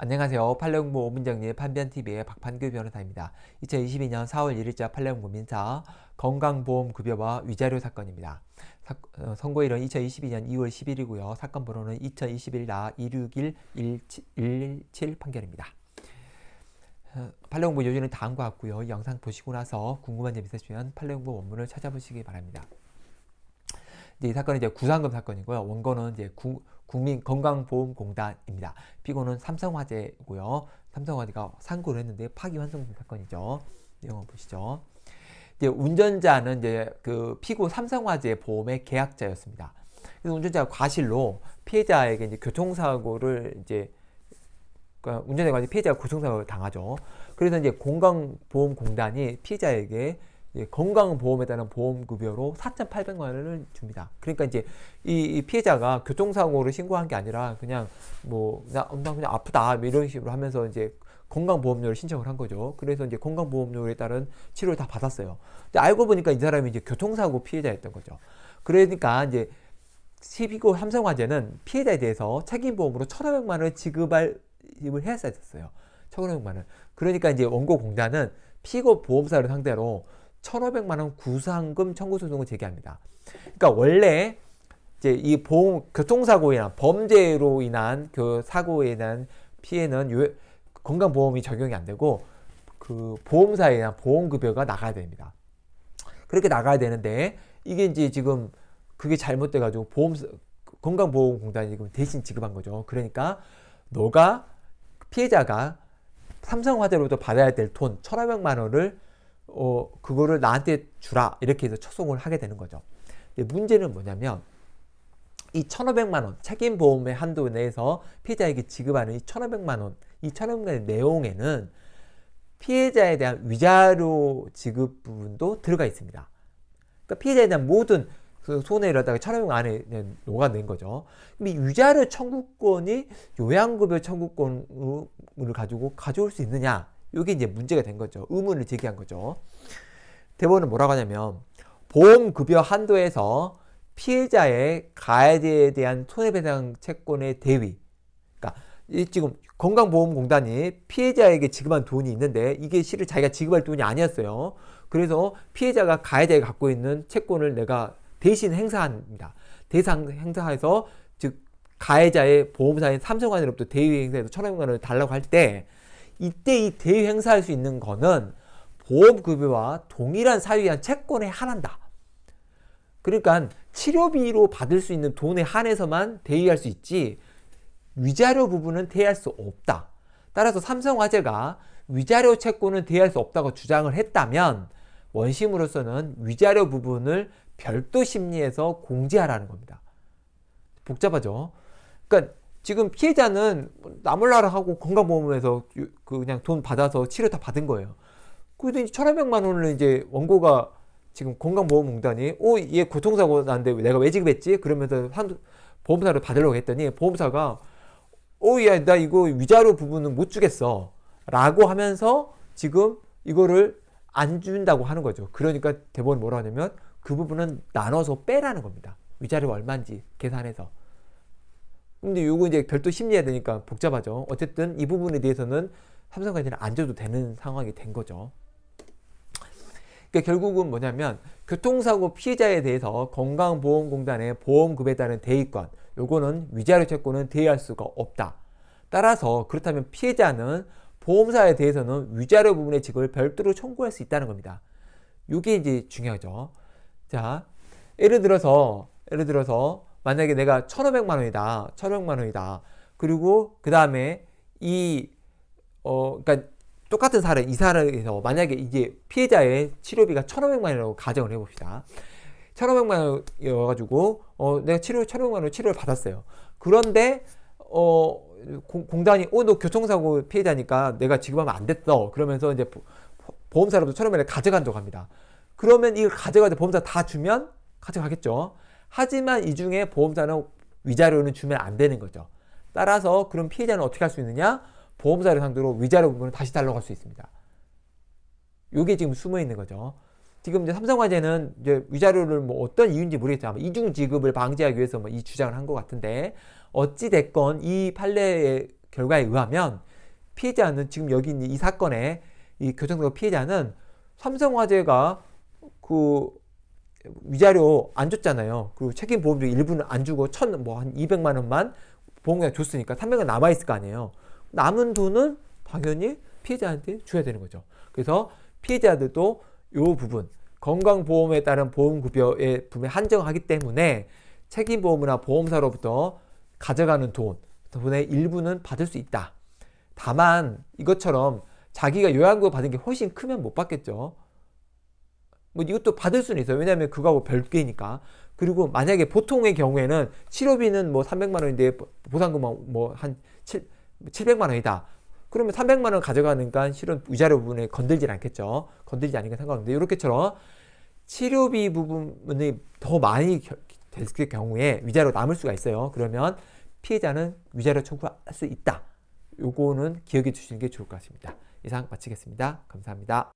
안녕하세요. 팔레옹고 오문정리 판변TV의 박판규 변호사입니다. 2022년 4월 1일자 팔레옹고 민사 건강보험급여와 위자료 사건입니다. 사, 어, 선고일은 2022년 2월 10일이고요. 사건 번호는 2 0 2 1 261117 판결입니다. 어, 팔레옹고 요지는 다음과 같고요. 영상 보시고 나서 궁금한 점 있으시면 팔레옹고 원문을 찾아보시기 바랍니다. 이 사건은 이제 구상금 사건이고요. 원고는 이제 구, 국민건강보험공단입니다. 피고는 삼성화재고요. 삼성화재가 상고를 했는데 파기환송금 사건이죠. 내용 보시죠. 이제 운전자는 이제 그 피고 삼성화재 보험의 계약자였습니다. 그래서 운전자가 과실로 피해자에게 이제 교통사고를 이제 그 운전자가 피해자가 교통사고를 당하죠. 그래서 이제 건강보험공단이 피해자에게 예, 건강보험에 따른 보험급여로 4,800만 원을 줍니다. 그러니까 이제 이, 이, 피해자가 교통사고를 신고한 게 아니라 그냥 뭐, 나, 나 그냥 아프다 뭐 이런 식으로 하면서 이제 건강보험료를 신청을 한 거죠. 그래서 이제 건강보험료에 따른 치료를 다 받았어요. 근데 알고 보니까 이 사람이 이제 교통사고 피해자였던 거죠. 그러니까 이제 시비고 삼성화재는 피해자에 대해서 책임보험으로 천오백만 원을 지급할 힘을 했어야 됐어요. 천오백만 원. 그러니까 이제 원고 공자는 피고 보험사를 상대로 1,500만 원 구상금 청구 소송을 제기합니다. 그러니까 원래 이제 이 보험 교통사고에 인한 범죄로 인한 그 사고에 대한 피해는 요, 건강보험이 적용이 안 되고 그 보험사에 대한 보험급여가 나가야 됩니다. 그렇게 나가야 되는데 이게 이제 지금 그게 잘못돼 가지고 보험 건강보험공단이 지금 대신 지급한 거죠. 그러니까 너가 피해자가 삼성화재로부 받아야 될돈 천오백만 원을 어, 그거를 나한테 주라 이렇게 해서 초송을 하게 되는 거죠. 문제는 뭐냐면 이 1,500만 원 책임 보험의 한도 내에서 피해자에게 지급하는 이 1,500만 원, 이 1,500만 원 내용에는 피해자에 대한 위자료 지급 부분도 들어가 있습니다. 그러니까 피해자에 대한 모든 그 손해라다가 1,500만 안에 녹아낸 거죠. 근데 위자료 청구권이 요양급여 청구권을 가지고 가져올 수 있느냐? 이게 이제 문제가 된 거죠. 의문을 제기한 거죠. 대본원은 뭐라고 하냐면 보험급여 한도에서 피해자의 가해에 자 대한 손해배상 채권의 대위. 그러니까 지금 건강보험공단이 피해자에게 지급한 돈이 있는데 이게 실을 자기가 지급할 돈이 아니었어요. 그래서 피해자가 가해자에 갖고 있는 채권을 내가 대신 행사합니다. 대상 행사해서 즉 가해자의 보험사인 삼성관으로부터 대위 행사에서 천억만을 달라고 할때 이때 이 대위 행사할 수 있는 거는 보험급여와 동일한 사유한 채권에 한한다. 그러니까 치료비로 받을 수 있는 돈에 한해서만 대위할 수 있지 위자료 부분은 대할 수 없다. 따라서 삼성화재가 위자료 채권은 대할 수 없다고 주장을 했다면 원심으로서는 위자료 부분을 별도 심리에서 공제하라는 겁니다. 복잡하죠? 그러니까 지금 피해자는 나몰라라 하고 건강보험에서 그 그냥 돈 받아서 치료 다 받은 거예요. 그래도 이제 천오백만 원을 이제 원고가 지금 건강보험공단이 오얘 어, 교통사고 났는데 내가 왜 지급했지? 그러면서 한 보험사를 받으려고 했더니 보험사가 오야나 어, 이거 위자료 부분은 못 주겠어 라고 하면서 지금 이거를 안 준다고 하는 거죠. 그러니까 대법이 뭐라 하냐면 그 부분은 나눠서 빼라는 겁니다. 위자료 얼마인지 계산해서. 근데 요거 이제 별도 심리해야 되니까 복잡하죠. 어쨌든 이 부분에 대해서는 삼성까지는 안 줘도 되는 상황이 된 거죠. 그러니까 결국은 뭐냐면 교통사고 피해자에 대해서 건강보험공단의 보험급에 따른 대의권 요거는 위자료 채권은 대의할 수가 없다. 따라서 그렇다면 피해자는 보험사에 대해서는 위자료 부분의 직을 별도로 청구할 수 있다는 겁니다. 요게 이제 중요하죠. 자, 예를 들어서 예를 들어서 만약에 내가 1,500만 원이다. 1,500만 원이다. 그리고 그 다음에 이, 어, 그니까 똑같은 사례, 이 사례에서 만약에 이게 피해자의 치료비가 1,500만 원이라고 가정을 해봅시다. 1,500만 원이어가지고, 어, 내가 치료, 1,500만 원으로 치료를 받았어요. 그런데, 어, 공, 단이 어, 너 교통사고 피해자니까 내가 지금하면안 됐어. 그러면서 이제 보험사로부터 1,500만 원을 가져간다고 합니다. 그러면 이걸 가져가서 보험사 다 주면 가져가겠죠. 하지만 이 중에 보험사는 위자료는 주면 안 되는 거죠. 따라서 그럼 피해자는 어떻게 할 수 있느냐? 보험사를 상대로 위자료 부분을 다시 달라고 할수 있습니다. 요게 지금 숨어 있는 거죠. 지금 이제 삼성화재는 이제 위자료를 뭐 어떤 이유인지 모르겠지만 이중 지급을 방지하기 위해서 뭐 이 주장을 한 것 같은데 어찌 됐건 이 판례의 결과에 의하면 피해자는 지금 여기 있는 이 사건의 이 교통사고 피해자는 삼성화재가 그 위자료 안 줬잖아요. 그리고 책임 보험도 일부는 안 주고 천뭐한 200만 원만 보험금 줬으니까 300만 남아 있을 거 아니에요. 남은 돈은 당연히 피해자한테 줘야 되는 거죠. 그래서 피해자들도 이 부분 건강보험에 따른 보험급여의 부분에 한정하기 때문에 책임보험이나 보험사로부터 가져가는 돈, 돈의 일부는 받을 수 있다. 다만 이것처럼 자기가 요양급여 받은 게 훨씬 크면 못 받겠죠. 뭐 이것도 받을 수는 있어요. 왜냐하면 그거하고 별개니까. 그리고 만약에 보통의 경우에는 치료비는 뭐 300만 원인데 보상금 뭐한 뭐 700만 원이다. 그러면 300만 원 가져가니까 실은 위자료 부분에 건들지 않겠죠. 건들지 않으니까 상관없는데 이렇게처럼 치료비 부분이 더 많이 됐을 경우에 위자료 남을 수가 있어요. 그러면 피해자는 위자료 청구할 수 있다. 요거는 기억해 주시는 게 좋을 것 같습니다. 이상 마치겠습니다. 감사합니다.